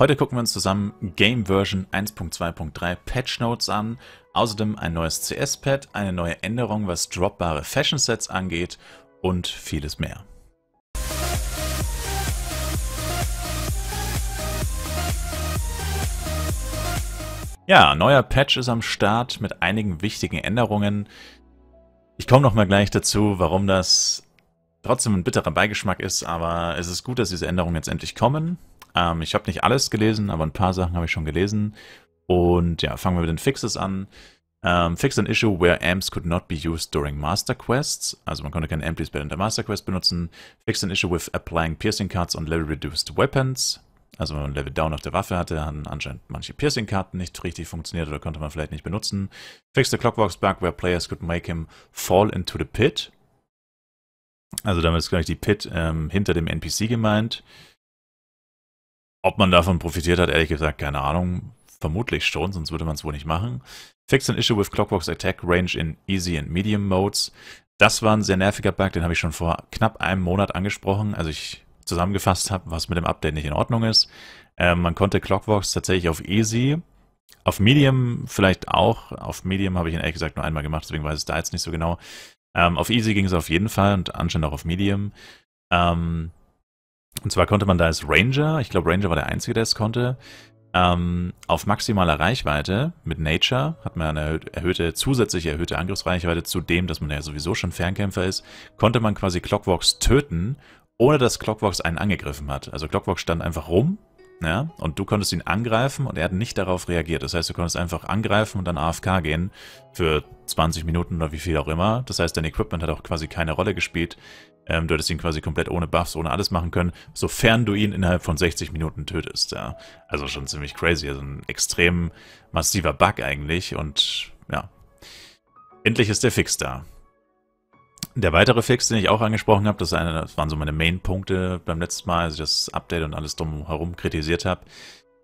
Heute gucken wir uns zusammen Game Version 1.2.3 Patch Notes an, außerdem ein neues CS-Pad, eine neue Änderung, was droppbare Fashion-Sets angeht und vieles mehr. Ja, neuer Patch ist am Start mit einigen wichtigen Änderungen. Ich komme nochmal gleich dazu, warum das trotzdem ein bitterer Beigeschmack ist, aber es ist gut, dass diese Änderungen jetzt endlich kommen. Ähm, ich habe nicht alles gelesen, aber ein paar Sachen habe ich schon gelesen. Und ja, fangen wir mit den Fixes an. Um, ähm, fixed an issue where amps could not be used during Master Quests. Also man konnte kein Amplies während der Master Quest benutzen. Fixed an issue with applying piercing cards on level reduced weapons. Also wenn man Level Down auf der Waffe hatte, haben anscheinend manche Piercing-Karten nicht richtig funktioniert oder konnte man vielleicht nicht benutzen. Fixed the Clockworks bug where players could make him fall into the pit. Also damit ist gleich die Pit ähm, hinter dem NPC gemeint. Ob man davon profitiert hat, ehrlich gesagt, keine Ahnung. Vermutlich schon, sonst würde man es wohl nicht machen. Fix an Issue with Clockwork's Attack Range in Easy and Medium Modes. Das war ein sehr nerviger Bug, den habe ich schon vor knapp einem Monat angesprochen, als ich zusammengefasst habe, was mit dem Update nicht in Ordnung ist. Ähm, man konnte Clockworks tatsächlich auf Easy, auf Medium vielleicht auch, auf Medium habe ich ihn ehrlich gesagt nur einmal gemacht, deswegen weiß ich es da jetzt nicht so genau. Ähm, auf Easy ging es auf jeden Fall und anscheinend auch auf Medium. Ähm, und zwar konnte man da als Ranger, ich glaube Ranger war der Einzige, der es konnte, ähm, auf maximaler Reichweite mit Nature hat man eine erhöhte, zusätzliche erhöhte Angriffsreichweite zu dem, dass man ja sowieso schon Fernkämpfer ist, konnte man quasi Clockworks töten, ohne dass Clockworks einen angegriffen hat. Also Clockworks stand einfach rum ja, und du konntest ihn angreifen und er hat nicht darauf reagiert. Das heißt, du konntest einfach angreifen und dann AFK gehen für 20 Minuten oder wie viel auch immer. Das heißt, dein Equipment hat auch quasi keine Rolle gespielt. Ähm, du hättest ihn quasi komplett ohne Buffs, ohne alles machen können, sofern du ihn innerhalb von 60 Minuten tötest. Ja. Also schon ziemlich crazy. Also ein extrem massiver Bug eigentlich. Und ja, endlich ist der Fix da. Der weitere Fix, den ich auch angesprochen habe, das, eine, das waren so meine Main-Punkte beim letzten Mal, als ich das Update und alles drumherum kritisiert habe.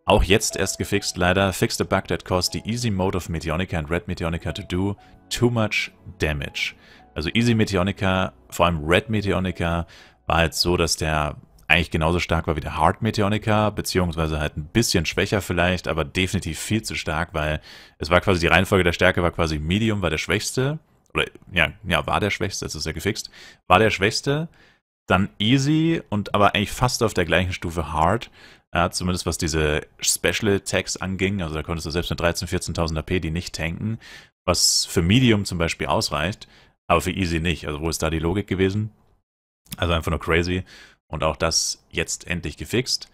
Auch jetzt erst gefixt, leider. Fixed a bug that caused the easy mode of Meteonica and Red Meteonica to do too much damage. Also Easy Meteonica, vor allem Red Meteonica, war halt so, dass der eigentlich genauso stark war wie der Hard Meteonica, beziehungsweise halt ein bisschen schwächer vielleicht, aber definitiv viel zu stark, weil es war quasi die Reihenfolge der Stärke war quasi Medium war der schwächste, oder ja, ja, war der schwächste, das ist ja gefixt, war der schwächste, dann Easy und aber eigentlich fast auf der gleichen Stufe Hard, ja, zumindest was diese Special Attacks anging, also da konntest du selbst mit 13.000, 14.000 AP die nicht tanken, was für Medium zum Beispiel ausreicht, aber für Easy nicht. Also wo ist da die Logik gewesen? Also einfach nur crazy. Und auch das jetzt endlich gefixt.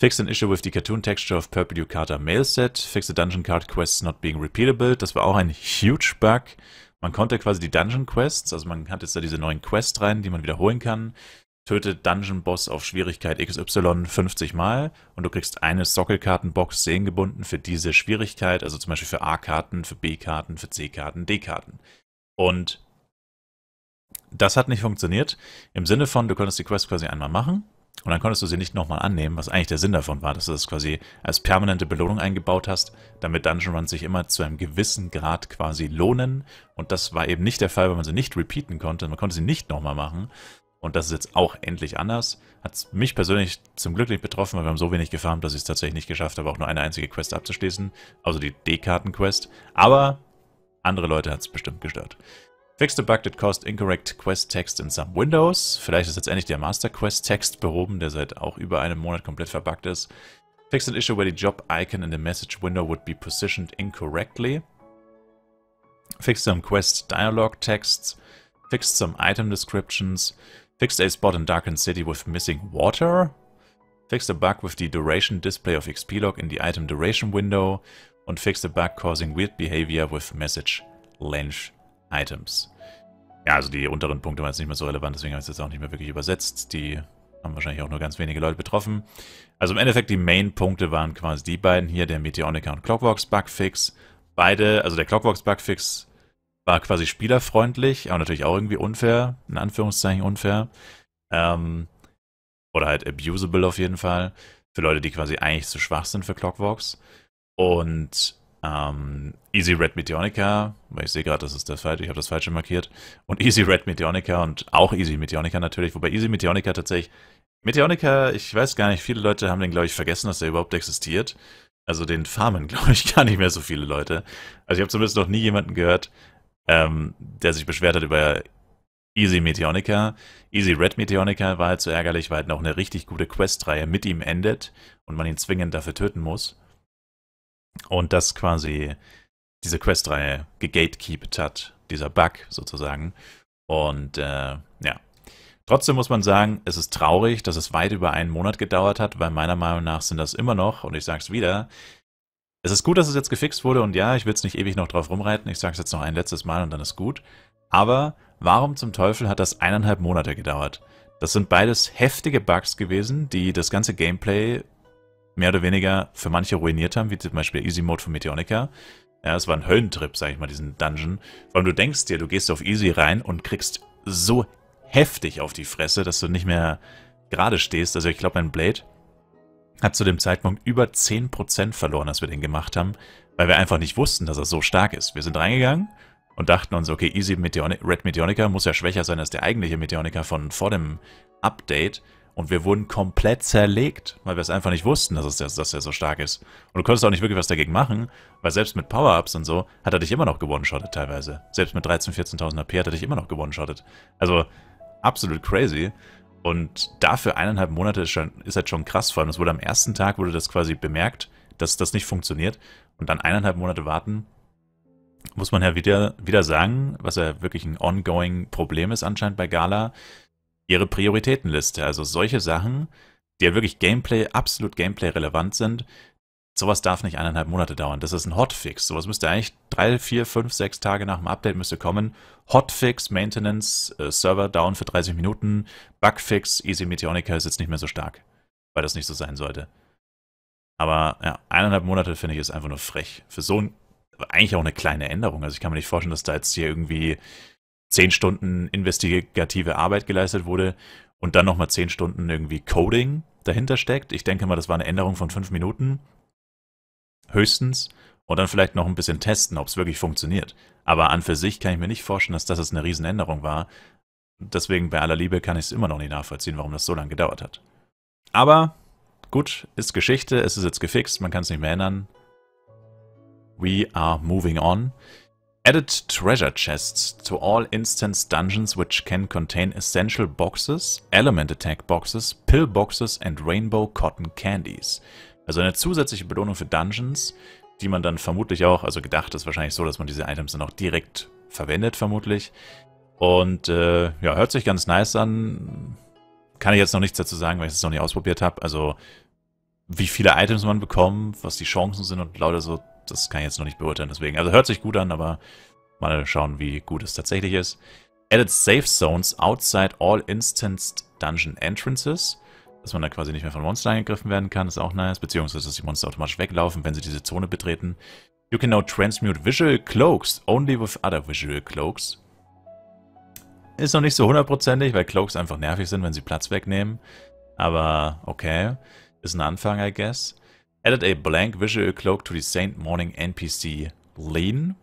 Fix an issue with the cartoon texture of Purple Yukata mail set. Fix the dungeon card quests not being repeatable. Das war auch ein huge bug. Man konnte quasi die Dungeon Quests, also man hat jetzt da diese neuen Quests rein, die man wiederholen kann. Tötet Dungeon Boss auf Schwierigkeit XY 50 Mal und du kriegst eine Sockelkartenbox sehengebunden für diese Schwierigkeit, also zum Beispiel für A-Karten, für B-Karten, für C-Karten, D-Karten. Und das hat nicht funktioniert. Im Sinne von, du konntest die Quest quasi einmal machen und dann konntest du sie nicht nochmal annehmen, was eigentlich der Sinn davon war, dass du das quasi als permanente Belohnung eingebaut hast, damit Dungeon Runs sich immer zu einem gewissen Grad quasi lohnen. Und das war eben nicht der Fall, weil man sie nicht repeaten konnte. Man konnte sie nicht nochmal machen. Und das ist jetzt auch endlich anders. Hat mich persönlich zum Glück nicht betroffen, weil wir haben so wenig gefarmt, dass ich es tatsächlich nicht geschafft habe, auch nur eine einzige Quest abzuschließen. Also die D-Karten-Quest. Aber andere Leute hat es bestimmt gestört. Fix the bug that caused incorrect quest text in some windows. Vielleicht ist jetzt endlich der Master Quest Text behoben, der seit auch über einem Monat komplett verbuggt ist. Fix an issue where the job icon in the message window would be positioned incorrectly. Fix some quest dialogue texts. Fix some item descriptions. Fixed a spot in Darkened City with missing water. Fixed a bug with the duration display of XP log in the item duration window. Und fixed a bug causing weird behavior with message length Items. Ja, also die unteren Punkte waren jetzt nicht mehr so relevant, deswegen habe ich es jetzt auch nicht mehr wirklich übersetzt. Die haben wahrscheinlich auch nur ganz wenige Leute betroffen. Also im Endeffekt die Main-Punkte waren quasi die beiden hier, der Meteonica und Clockworks Bugfix. Beide, also der Clockworks Bugfix war quasi spielerfreundlich, aber natürlich auch irgendwie unfair, in Anführungszeichen unfair. Ähm, oder halt abusable auf jeden Fall, für Leute, die quasi eigentlich zu schwach sind für Clockworks. Und ähm, Easy Red Meteonica, weil ich sehe gerade, das ist der falsche, ich habe das falsche markiert. Und Easy Red Meteonica und auch Easy Meteonica natürlich, wobei Easy Meteonica tatsächlich. Meteonica, ich weiß gar nicht, viele Leute haben den, glaube ich, vergessen, dass der überhaupt existiert. Also den farmen, glaube ich, gar nicht mehr so viele Leute. Also ich habe zumindest noch nie jemanden gehört, ähm, der sich beschwert hat über Easy Meteonica. Easy Red Meteonica war halt so ärgerlich, weil halt noch eine richtig gute Questreihe mit ihm endet und man ihn zwingend dafür töten muss. Und das quasi diese Questreihe gegatekeept hat, dieser Bug sozusagen. Und äh, ja. Trotzdem muss man sagen, es ist traurig, dass es weit über einen Monat gedauert hat, weil meiner Meinung nach sind das immer noch, und ich sage es wieder, es ist gut, dass es jetzt gefixt wurde und ja, ich will es nicht ewig noch drauf rumreiten, ich sage es jetzt noch ein letztes Mal und dann ist gut. Aber warum zum Teufel hat das eineinhalb Monate gedauert? Das sind beides heftige Bugs gewesen, die das ganze Gameplay mehr oder weniger für manche ruiniert haben, wie zum Beispiel Easy Mode von Meteonica. Ja, es war ein Höllentrip, sag ich mal, diesen Dungeon. Vor allem du denkst dir, du gehst auf Easy rein und kriegst so heftig auf die Fresse, dass du nicht mehr gerade stehst. Also ich glaube, mein Blade hat zu dem Zeitpunkt über 10% verloren, als wir den gemacht haben, weil wir einfach nicht wussten, dass er so stark ist. Wir sind reingegangen und dachten uns, okay, Easy Meteoni Red Meteonica muss ja schwächer sein als der eigentliche Meteonica von vor dem Update. Und wir wurden komplett zerlegt, weil wir es einfach nicht wussten, dass, es, dass er so stark ist. Und du konntest auch nicht wirklich was dagegen machen, weil selbst mit Power-Ups und so hat er dich immer noch gewonnen-shottet teilweise. Selbst mit 13.000, 14.000 AP hat er dich immer noch gewonnen-shottet. Also absolut crazy. Und dafür eineinhalb Monate ist, schon, ist halt schon krass. Vor allem, es wurde am ersten Tag wurde das quasi bemerkt, dass das nicht funktioniert. Und dann eineinhalb Monate warten, muss man ja wieder, wieder sagen, was ja wirklich ein ongoing Problem ist anscheinend bei Gala, ihre Prioritätenliste. Also solche Sachen, die ja wirklich Gameplay, absolut Gameplay-relevant sind, sowas darf nicht eineinhalb Monate dauern. Das ist ein Hotfix. Sowas müsste eigentlich drei, vier, fünf, sechs Tage nach dem Update müsste kommen. Hotfix, Maintenance, äh, Server down für 30 Minuten, Bugfix, Easy Meteorica ist jetzt nicht mehr so stark, weil das nicht so sein sollte. Aber ja, eineinhalb Monate finde ich ist einfach nur frech. Für so ein, eigentlich auch eine kleine Änderung. Also ich kann mir nicht vorstellen, dass da jetzt hier irgendwie zehn Stunden investigative Arbeit geleistet wurde und dann nochmal zehn Stunden irgendwie Coding dahinter steckt. Ich denke mal, das war eine Änderung von fünf Minuten. Höchstens. Und dann vielleicht noch ein bisschen testen, ob es wirklich funktioniert. Aber an für sich kann ich mir nicht vorstellen, dass das eine Riesenänderung war. Deswegen bei aller Liebe kann ich es immer noch nicht nachvollziehen, warum das so lange gedauert hat. Aber gut, ist Geschichte, es ist jetzt gefixt, man kann es nicht mehr ändern. We are moving on. Added treasure chests to all instance dungeons which can contain essential boxes, element attack boxes, pill boxes and rainbow cotton candies. Also eine zusätzliche Belohnung für Dungeons, die man dann vermutlich auch, also gedacht ist wahrscheinlich so, dass man diese Items dann auch direkt verwendet vermutlich. Und äh, ja, hört sich ganz nice an. Kann ich jetzt noch nichts dazu sagen, weil ich es noch nicht ausprobiert habe. Also wie viele Items man bekommt, was die Chancen sind und lauter so das kann ich jetzt noch nicht beurteilen, deswegen. Also hört sich gut an, aber mal schauen, wie gut es tatsächlich ist. Edit Safe Zones outside all instanced Dungeon Entrances. Dass man da quasi nicht mehr von Monstern angegriffen werden kann, ist auch nice. Beziehungsweise, dass die Monster automatisch weglaufen, wenn sie diese Zone betreten. You can now transmute visual cloaks only with other visual cloaks. Ist noch nicht so hundertprozentig, weil Cloaks einfach nervig sind, wenn sie Platz wegnehmen. Aber okay, ist ein Anfang, I guess. Added a blank visual cloak to the Saint Morning NPC Lean,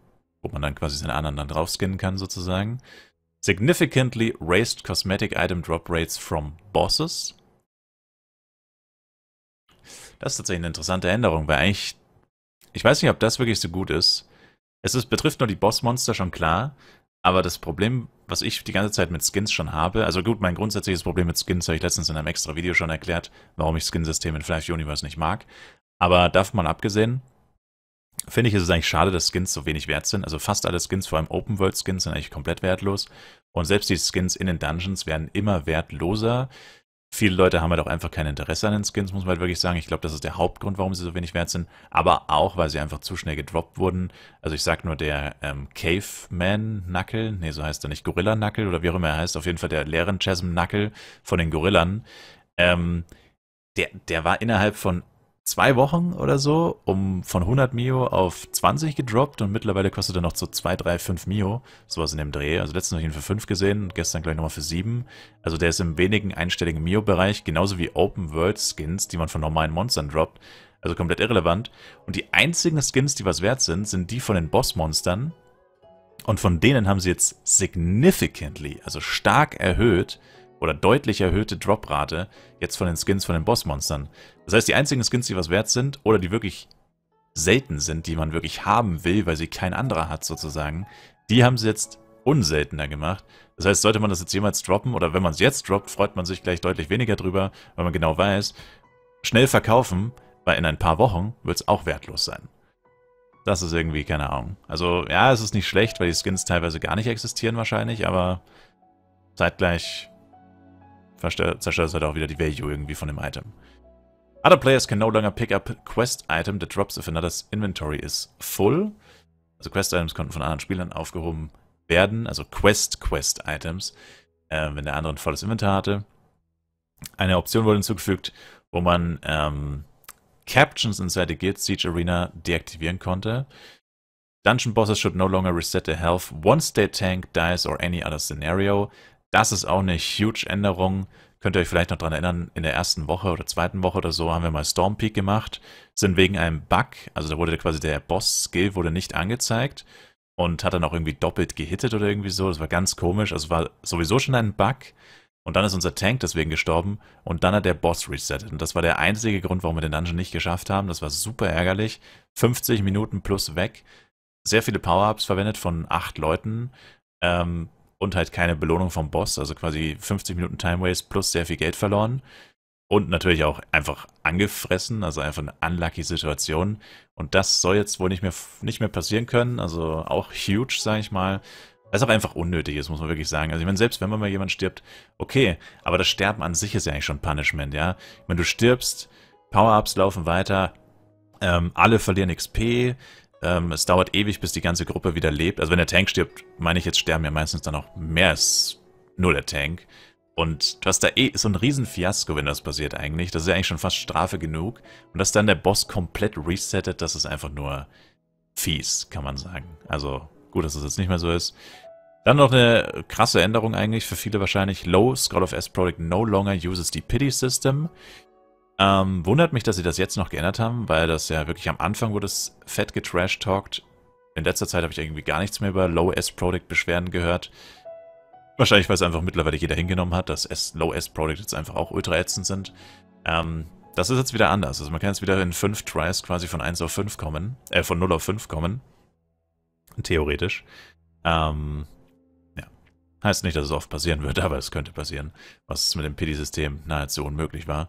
wo man dann quasi seine anderen dann draufskinnen kann sozusagen. Significantly raised cosmetic item drop rates from bosses. Das ist tatsächlich eine interessante Änderung, weil eigentlich, ich weiß nicht, ob das wirklich so gut ist. Es ist, betrifft nur die Bossmonster schon klar, aber das Problem, was ich die ganze Zeit mit Skins schon habe, also gut, mein grundsätzliches Problem mit Skins habe ich letztens in einem extra Video schon erklärt, warum ich Skinsystem in Flash Universe nicht mag. Aber davon mal abgesehen, finde ich, ist es eigentlich schade, dass Skins so wenig wert sind. Also fast alle Skins, vor allem Open-World-Skins, sind eigentlich komplett wertlos. Und selbst die Skins in den Dungeons werden immer wertloser. Viele Leute haben halt auch einfach kein Interesse an den Skins, muss man halt wirklich sagen. Ich glaube, das ist der Hauptgrund, warum sie so wenig wert sind. Aber auch, weil sie einfach zu schnell gedroppt wurden. Also ich sag nur der ähm, Caveman-Knuckle, nee, so heißt er nicht, Gorilla-Knuckle oder wie auch immer er heißt. Auf jeden Fall der leeren Chasm-Knuckle von den Gorillern. Ähm, der, der war innerhalb von zwei Wochen oder so um von 100 Mio auf 20 gedroppt und mittlerweile kostet er noch so 2, 3, 5 Mio, sowas in dem Dreh. Also letztens habe ich ihn für 5 gesehen und gestern gleich nochmal für 7. Also der ist im wenigen einstelligen Mio-Bereich, genauso wie Open-World-Skins, die man von normalen Monstern droppt. Also komplett irrelevant. Und die einzigen Skins, die was wert sind, sind die von den Boss-Monstern. Und von denen haben sie jetzt significantly, also stark erhöht, oder deutlich erhöhte Droprate jetzt von den Skins von den Bossmonstern. Das heißt, die einzigen Skins, die was wert sind oder die wirklich selten sind, die man wirklich haben will, weil sie kein anderer hat sozusagen, die haben sie jetzt unseltener gemacht. Das heißt, sollte man das jetzt jemals droppen oder wenn man es jetzt droppt, freut man sich gleich deutlich weniger drüber, weil man genau weiß, schnell verkaufen, weil in ein paar Wochen wird es auch wertlos sein. Das ist irgendwie, keine Ahnung. Also ja, es ist nicht schlecht, weil die Skins teilweise gar nicht existieren wahrscheinlich, aber zeitgleich zerstört es halt auch wieder die Value irgendwie von dem Item. Other players can no longer pick up Quest Item that drops if another's inventory is full. Also Quest Items konnten von anderen Spielern aufgehoben werden, also Quest Quest Items, äh, wenn der andere ein volles Inventar hatte. Eine Option wurde hinzugefügt, wo man ähm, Captions inside the Guild Siege Arena deaktivieren konnte. Dungeon Bosses should no longer reset their health once their tank dies or any other scenario. Das ist auch eine huge Änderung. Könnt ihr euch vielleicht noch daran erinnern, in der ersten Woche oder zweiten Woche oder so haben wir mal Storm Peak gemacht, sind wegen einem Bug, also da wurde quasi der Boss-Skill wurde nicht angezeigt und hat dann auch irgendwie doppelt gehittet oder irgendwie so. Das war ganz komisch, also war sowieso schon ein Bug. Und dann ist unser Tank deswegen gestorben und dann hat der Boss resettet. Und das war der einzige Grund, warum wir den Dungeon nicht geschafft haben. Das war super ärgerlich. 50 Minuten plus weg. Sehr viele Power-Ups verwendet von acht Leuten. Ähm, und halt keine Belohnung vom Boss, also quasi 50 Minuten Time Waste plus sehr viel Geld verloren und natürlich auch einfach angefressen, also einfach eine unlucky Situation und das soll jetzt wohl nicht mehr nicht mehr passieren können, also auch huge, sage ich mal. Was auch einfach unnötig ist, muss man wirklich sagen. Also ich meine, selbst wenn man mal jemand stirbt, okay, aber das Sterben an sich ist ja eigentlich schon Punishment, ja. Ich meine, du stirbst, Power-Ups laufen weiter, ähm, alle verlieren XP, ähm, es dauert ewig, bis die ganze Gruppe wieder lebt. Also wenn der Tank stirbt, meine ich jetzt, sterben ja meistens dann auch mehr als nur der Tank. Und du hast da eh so ein Riesenfiasko, wenn das passiert eigentlich. Das ist ja eigentlich schon fast Strafe genug. Und dass dann der Boss komplett resettet, das ist einfach nur fies, kann man sagen. Also gut, dass das jetzt nicht mehr so ist. Dann noch eine krasse Änderung eigentlich, für viele wahrscheinlich. Low, Skull of S Product no longer uses the Pity System. Ähm, wundert mich, dass sie das jetzt noch geändert haben, weil das ja wirklich am Anfang wurde es fett getrashtalkt. In letzter Zeit habe ich irgendwie gar nichts mehr über Low-S-Product-Beschwerden gehört. Wahrscheinlich, weil es einfach mittlerweile jeder hingenommen hat, dass Low-S-Product jetzt einfach auch ultra ätzend sind. Ähm, das ist jetzt wieder anders. Also man kann jetzt wieder in 5 Tries quasi von 1 auf 5 kommen, äh, von 0 auf 5 kommen. Theoretisch. Ähm, ja. Heißt nicht, dass es oft passieren wird, aber es könnte passieren, was mit dem PD-System nahezu unmöglich war.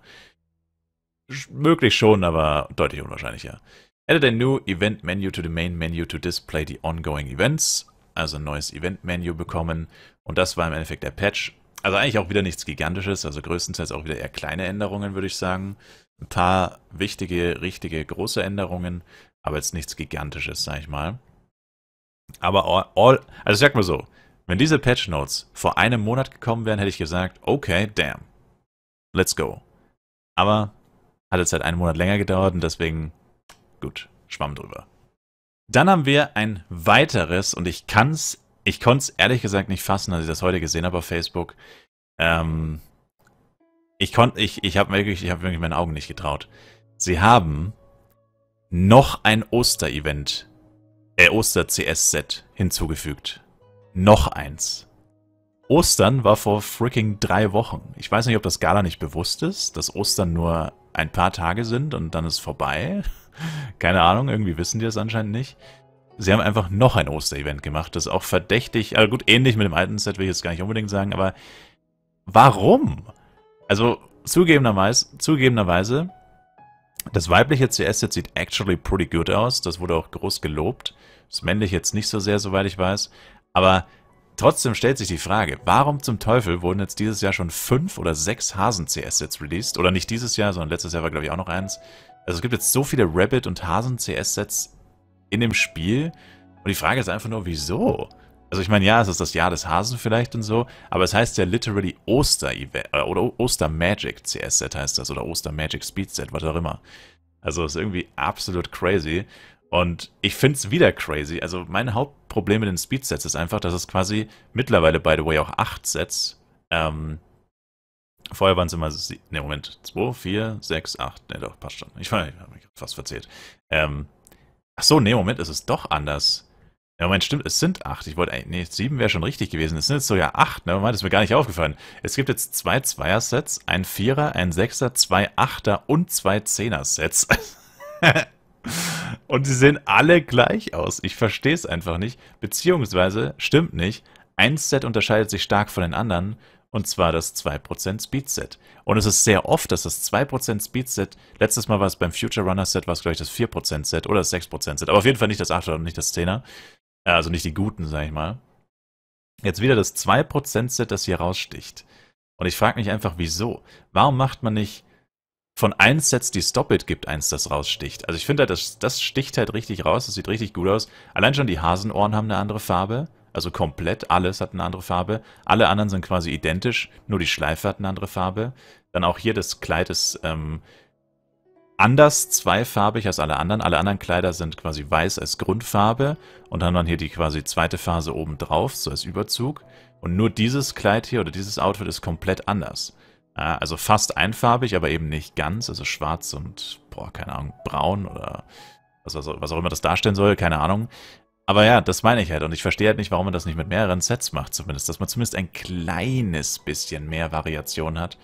Möglich schon, aber deutlich unwahrscheinlicher. Added a new Event Menu to the Main Menu to display the ongoing events. Also ein neues Event Menu bekommen. Und das war im Endeffekt der Patch. Also eigentlich auch wieder nichts Gigantisches, also größtenteils auch wieder eher kleine Änderungen, würde ich sagen. Ein paar wichtige, richtige, große Änderungen, aber jetzt nichts Gigantisches, sag ich mal. Aber all, all also sag mal so, wenn diese Patch Notes vor einem Monat gekommen wären, hätte ich gesagt, okay, damn, let's go. Aber hat jetzt halt einen Monat länger gedauert und deswegen, gut, schwamm drüber. Dann haben wir ein weiteres und ich kann's, ich konnte es ehrlich gesagt nicht fassen, als ich das heute gesehen habe auf Facebook. Ähm, ich konnte, ich, ich habe wirklich, ich habe wirklich meinen Augen nicht getraut. Sie haben noch ein Oster-Event, äh, Oster-CS-Set hinzugefügt. Noch eins. Ostern war vor freaking drei Wochen. Ich weiß nicht, ob das Gala nicht bewusst ist, dass Ostern nur ein paar Tage sind und dann ist vorbei. Keine Ahnung, irgendwie wissen die das anscheinend nicht. Sie haben einfach noch ein Osterevent gemacht, das auch verdächtig, also gut, ähnlich mit dem alten Set will ich jetzt gar nicht unbedingt sagen, aber warum? Also zugegebenerweise, zugegebenerweise das weibliche CS-Set sieht actually pretty good aus, das wurde auch groß gelobt. Das männliche jetzt nicht so sehr, soweit ich weiß, aber Trotzdem stellt sich die Frage, warum zum Teufel wurden jetzt dieses Jahr schon fünf oder sechs Hasen-CS-Sets released? Oder nicht dieses Jahr, sondern letztes Jahr war, glaube ich, auch noch eins. Also es gibt jetzt so viele Rabbit- und Hasen-CS-Sets in dem Spiel. Und die Frage ist einfach nur, wieso? Also ich meine, ja, es ist das Jahr des Hasen vielleicht und so, aber es heißt ja literally Oster-Event äh, oder Oster-Magic-CS-Set heißt das oder Oster-Magic-Speed-Set, was auch immer. Also es ist irgendwie absolut crazy. Und ich finde es wieder crazy. Also mein Hauptproblem mit den Speed-Sets ist einfach, dass es quasi mittlerweile, by the way, auch 8 Sets. Ähm, vorher waren es immer, ne Moment, 2, 4, 6, 8, ne doch, passt schon. Ich, ich habe mich fast verzählt. Ähm, ach so, ne Moment, es ist doch anders. Ja, Moment, stimmt, es sind 8. Ich wollte, ne, 7 wäre schon richtig gewesen. Es sind jetzt sogar 8, ne? Moment, ist mir gar nicht aufgefallen. Es gibt jetzt zwei Zweier-Sets, ein Vierer, ein Sechser, zwei Achter und zwei Zehner-Sets. Und sie sehen alle gleich aus. Ich verstehe es einfach nicht. Beziehungsweise, stimmt nicht, ein Set unterscheidet sich stark von den anderen. Und zwar das 2% Speed-Set. Und es ist sehr oft, dass das 2% Speed-Set, letztes Mal war es beim Future Runner-Set, war es glaube ich das 4%-Set oder das 6%-Set. Aber auf jeden Fall nicht das 8er und nicht das 10er. Also nicht die guten, sag ich mal. Jetzt wieder das 2%-Set, das hier raussticht. Und ich frage mich einfach, wieso? Warum macht man nicht von 1 Sets, die Stop-It gibt, eins, das raussticht. Also ich finde, das, das sticht halt richtig raus, das sieht richtig gut aus. Allein schon die Hasenohren haben eine andere Farbe, also komplett alles hat eine andere Farbe. Alle anderen sind quasi identisch, nur die Schleife hat eine andere Farbe. Dann auch hier das Kleid ist ähm, anders zweifarbig als alle anderen. Alle anderen Kleider sind quasi weiß als Grundfarbe und haben dann hier die quasi zweite Phase oben drauf, so als Überzug. Und nur dieses Kleid hier oder dieses Outfit ist komplett anders. Ah, also fast einfarbig, aber eben nicht ganz. Also schwarz und, boah, keine Ahnung, braun oder was, was, auch immer das darstellen soll, keine Ahnung. Aber ja, das meine ich halt. Und ich verstehe halt nicht, warum man das nicht mit mehreren Sets macht, zumindest. Dass man zumindest ein kleines bisschen mehr Variation hat.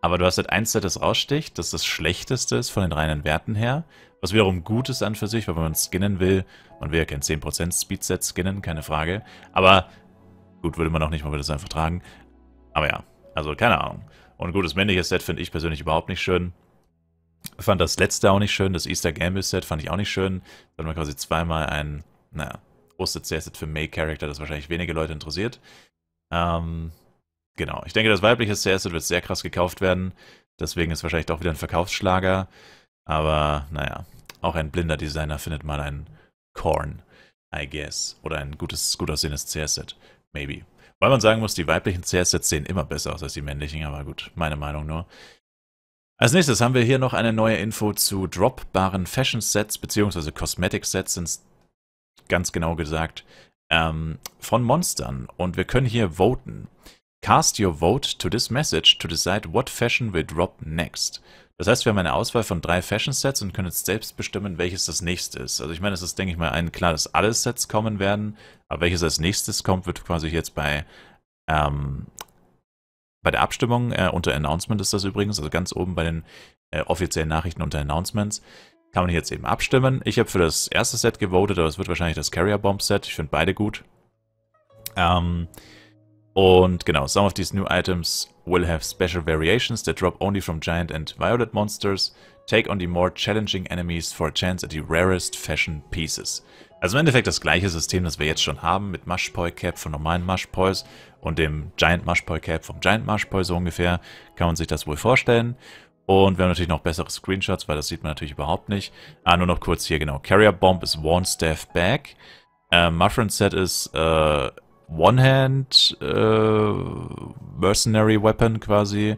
Aber du hast halt ein Set, das raussticht, das das schlechteste ist von den reinen Werten her. Was wiederum gut ist an für sich, weil wenn man skinnen will, man will ja kein 10% Speedset skinnen, keine Frage. Aber gut, würde man auch nicht mal das einfach tragen. Aber ja, also keine Ahnung. Und gut, das männliche Set finde ich persönlich überhaupt nicht schön. Ich fand das letzte auch nicht schön, das Easter Gambit Set fand ich auch nicht schön. Da hat man quasi zweimal ein, naja, Oster-Set cs für May-Character, das wahrscheinlich wenige Leute interessiert. Ähm, genau, ich denke, das weibliche CS set wird sehr krass gekauft werden. Deswegen ist wahrscheinlich doch wieder ein Verkaufsschlager. Aber naja, auch ein blinder Designer findet mal ein Korn, I guess. Oder ein gutes, gut aussehendes CS-Set. Maybe. Weil man sagen muss, die weiblichen CS-Sets sehen immer besser aus als die männlichen, aber gut, meine Meinung nur. Als nächstes haben wir hier noch eine neue Info zu droppbaren Fashion-Sets, beziehungsweise Cosmetic-Sets sind es ganz genau gesagt, ähm, von Monstern. Und wir können hier voten. Cast your vote to this message to decide what fashion will drop next. Das heißt, wir haben eine Auswahl von drei Fashion-Sets und können jetzt selbst bestimmen, welches das nächste ist. Also ich meine, es ist, denke ich mal, ein klar, dass alle Sets kommen werden, aber welches als nächstes kommt, wird quasi jetzt bei, ähm, bei der Abstimmung, äh, unter Announcement ist das übrigens, also ganz oben bei den äh, offiziellen Nachrichten unter Announcements, kann man jetzt eben abstimmen. Ich habe für das erste Set gewotet, aber es wird wahrscheinlich das Carrier Bomb Set. Ich finde beide gut. Ähm, und genau, some of these new items will have special variations that drop only from giant and violet monsters. Take on the more challenging enemies for a chance at the rarest fashion pieces. Also im Endeffekt das gleiche System, das wir jetzt schon haben, mit Mushpoy Cap von normalen Mushpoys und dem Giant Mushpoy Cap vom Giant Mushpoy so ungefähr, kann man sich das wohl vorstellen. Und wir haben natürlich noch bessere Screenshots, weil das sieht man natürlich überhaupt nicht. Ah, nur noch kurz hier, genau. Carrier Bomb ist One Staff Back. Uh, Muffin Set ist uh, äh, One-Hand äh, Mercenary Weapon quasi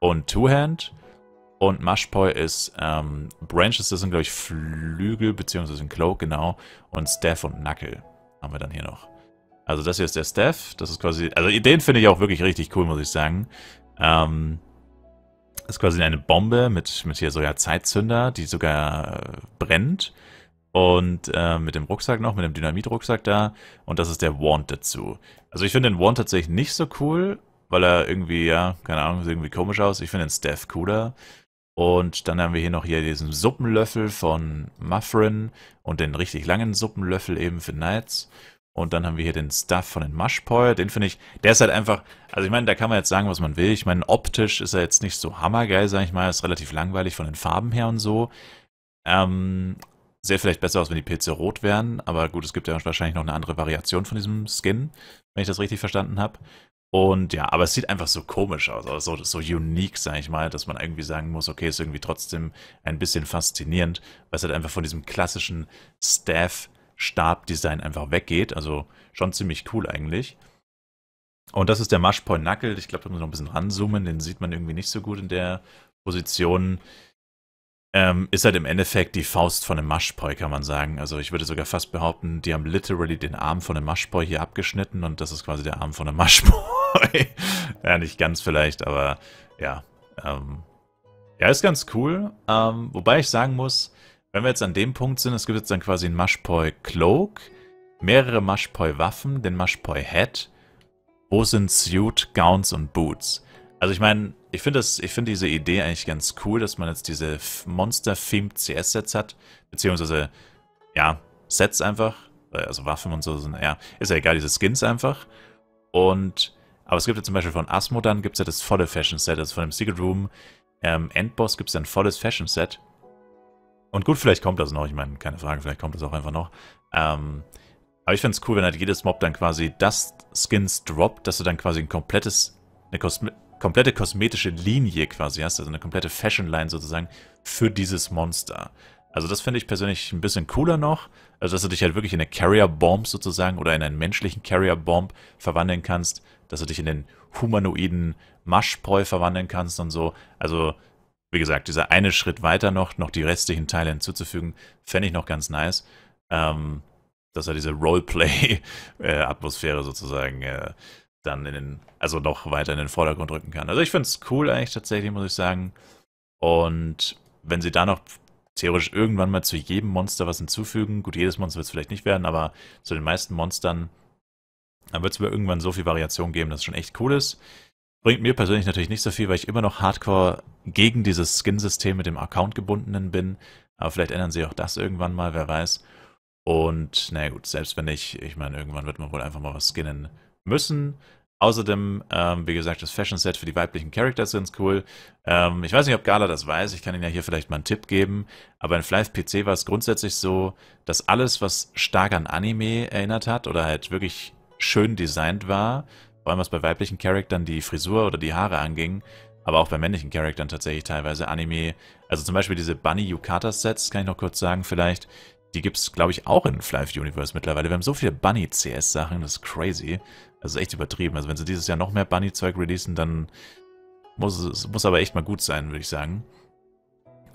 und Two-Hand. Und Mushpoy ist, ähm, Branches, das sind glaube ich Flügel beziehungsweise ein Cloak, genau. Und Staff und Knuckle haben wir dann hier noch. Also das hier ist der Staff, das ist quasi, also den finde ich auch wirklich richtig cool, muss ich sagen. Ähm, ist quasi eine Bombe mit, mit hier so ja Zeitzünder, die sogar äh, brennt. Und äh, mit dem Rucksack noch, mit dem Dynamit-Rucksack da. Und das ist der Wand dazu. Also ich finde den Wand tatsächlich nicht so cool, weil er irgendwie, ja, keine Ahnung, sieht irgendwie komisch aus. Ich finde den Staff cooler. Und dann haben wir hier noch hier diesen Suppenlöffel von Muffrin und den richtig langen Suppenlöffel eben für Knights. Und dann haben wir hier den Stuff von den Mushpoyer. Den finde ich, der ist halt einfach, also ich meine, da kann man jetzt sagen, was man will. Ich meine, optisch ist er jetzt nicht so hammergeil, sag ich mal. Ist relativ langweilig von den Farben her und so. Ähm, sähe vielleicht besser aus, wenn die Pilze rot wären, aber gut, es gibt ja wahrscheinlich noch eine andere Variation von diesem Skin, wenn ich das richtig verstanden habe. Und ja, aber es sieht einfach so komisch aus, also so, so unique, sage ich mal, dass man irgendwie sagen muss, okay, ist irgendwie trotzdem ein bisschen faszinierend, weil es halt einfach von diesem klassischen Staff-Stab-Design einfach weggeht. Also schon ziemlich cool eigentlich. Und das ist der Mushpoint Knuckle. Ich glaube, da muss man noch ein bisschen ranzoomen, den sieht man irgendwie nicht so gut in der Position ähm, ist halt im Endeffekt die Faust von einem Maschpoi, kann man sagen. Also ich würde sogar fast behaupten, die haben literally den Arm von einem Maschpoi hier abgeschnitten und das ist quasi der Arm von einem Maschpoi. ja, nicht ganz vielleicht, aber ja. Ähm, ja, ist ganz cool. Ähm, wobei ich sagen muss, wenn wir jetzt an dem Punkt sind, es gibt jetzt dann quasi einen Maschpoi-Cloak, mehrere Maschpoi-Waffen, den Maschpoi-Head. Hosen, Suit, Gowns und Boots? Also ich meine, ich finde find diese Idee eigentlich ganz cool, dass man jetzt diese Monster-themed CS-Sets hat, beziehungsweise, ja, Sets einfach, also Waffen und so, sind, ja, ist ja egal, diese Skins einfach. Und, aber es gibt ja zum Beispiel von Asmodan gibt es ja das volle Fashion-Set, also von dem Secret Room ähm, Endboss gibt es ja ein volles Fashion-Set. Und gut, vielleicht kommt das noch, ich meine, keine Frage, vielleicht kommt das auch einfach noch. Ähm, aber ich finde es cool, wenn halt jedes Mob dann quasi das Skins droppt, dass du dann quasi ein komplettes, eine Kosmetik, komplette kosmetische Linie quasi hast, also eine komplette Fashion-Line sozusagen für dieses Monster. Also das finde ich persönlich ein bisschen cooler noch, also dass du dich halt wirklich in eine Carrier-Bomb sozusagen oder in einen menschlichen Carrier-Bomb verwandeln kannst, dass du dich in den humanoiden Maschpreu verwandeln kannst und so. Also wie gesagt, dieser eine Schritt weiter noch, noch die restlichen Teile hinzuzufügen, fände ich noch ganz nice. Ähm, dass er diese Roleplay-Atmosphäre sozusagen äh, dann in den, also noch weiter in den Vordergrund rücken kann. Also ich finde es cool eigentlich tatsächlich, muss ich sagen. Und wenn sie da noch theoretisch irgendwann mal zu jedem Monster was hinzufügen, gut, jedes Monster wird es vielleicht nicht werden, aber zu den meisten Monstern, dann wird es mir irgendwann so viel Variation geben, dass es schon echt cool ist. Bringt mir persönlich natürlich nicht so viel, weil ich immer noch hardcore gegen dieses Skin-System mit dem Account gebundenen bin. Aber vielleicht ändern sie auch das irgendwann mal, wer weiß. Und naja gut, selbst wenn nicht, ich meine, irgendwann wird man wohl einfach mal was skinnen müssen. Außerdem, ähm, wie gesagt, das Fashion-Set für die weiblichen Characters sind cool. Ähm, ich weiß nicht, ob Gala das weiß, ich kann Ihnen ja hier vielleicht mal einen Tipp geben, aber in Flive PC war es grundsätzlich so, dass alles, was stark an Anime erinnert hat oder halt wirklich schön designt war, vor allem was bei weiblichen Charaktern die Frisur oder die Haare anging, aber auch bei männlichen Charaktern tatsächlich teilweise Anime, also zum Beispiel diese Bunny-Yukata-Sets, kann ich noch kurz sagen vielleicht, die gibt es, glaube ich, auch in Flive Universe mittlerweile. Wir haben so viele Bunny-CS-Sachen, das ist crazy. Das also ist echt übertrieben. Also wenn sie dieses Jahr noch mehr Bunny-Zeug releasen, dann muss es muss aber echt mal gut sein, würde ich sagen.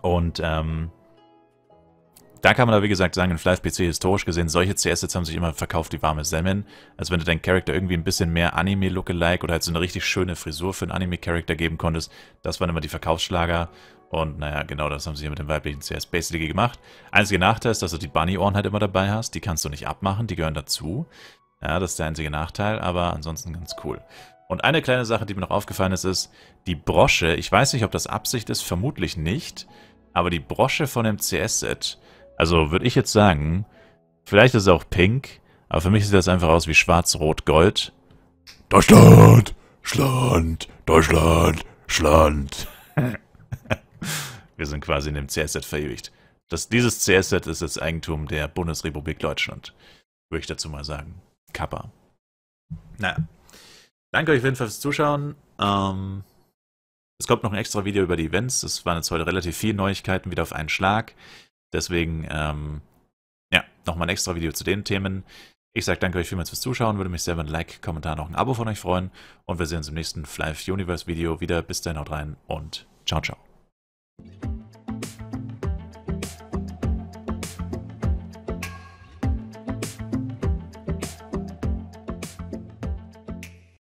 Und ähm, da kann man da wie gesagt sagen, in Flash PC historisch gesehen, solche CS-Sets haben sich immer verkauft wie warme Semmeln. Also wenn du deinen Charakter irgendwie ein bisschen mehr Anime-Lookalike oder halt so eine richtig schöne Frisur für einen Anime-Charakter geben konntest, das waren immer die Verkaufsschlager. Und naja, genau das haben sie hier mit dem weiblichen CS Basically gemacht. Einziger Nachteil ist, dass du die Bunny-Ohren halt immer dabei hast. Die kannst du nicht abmachen, die gehören dazu. Ja, das ist der einzige Nachteil, aber ansonsten ganz cool. Und eine kleine Sache, die mir noch aufgefallen ist, ist die Brosche. Ich weiß nicht, ob das Absicht ist, vermutlich nicht. Aber die Brosche von dem CS-Set, also würde ich jetzt sagen, vielleicht ist es auch pink, aber für mich sieht das einfach aus wie schwarz-rot-gold. Deutschland! Schland! Deutschland! Schland! Wir sind quasi in dem CS-Set verewigt. Das, dieses CS-Set ist das Eigentum der Bundesrepublik Deutschland, würde ich dazu mal sagen. Kappa. Naja. Danke euch auf jeden Fall fürs Zuschauen. Ähm, es kommt noch ein extra Video über die Events. Es waren jetzt heute relativ viele Neuigkeiten wieder auf einen Schlag. Deswegen, ähm, ja, nochmal ein extra Video zu den Themen. Ich sage danke euch vielmals fürs Zuschauen, würde mich sehr über ein Like, Kommentar, noch ein Abo von euch freuen und wir sehen uns im nächsten Fly Universe Video wieder. Bis dahin, haut rein und ciao, ciao.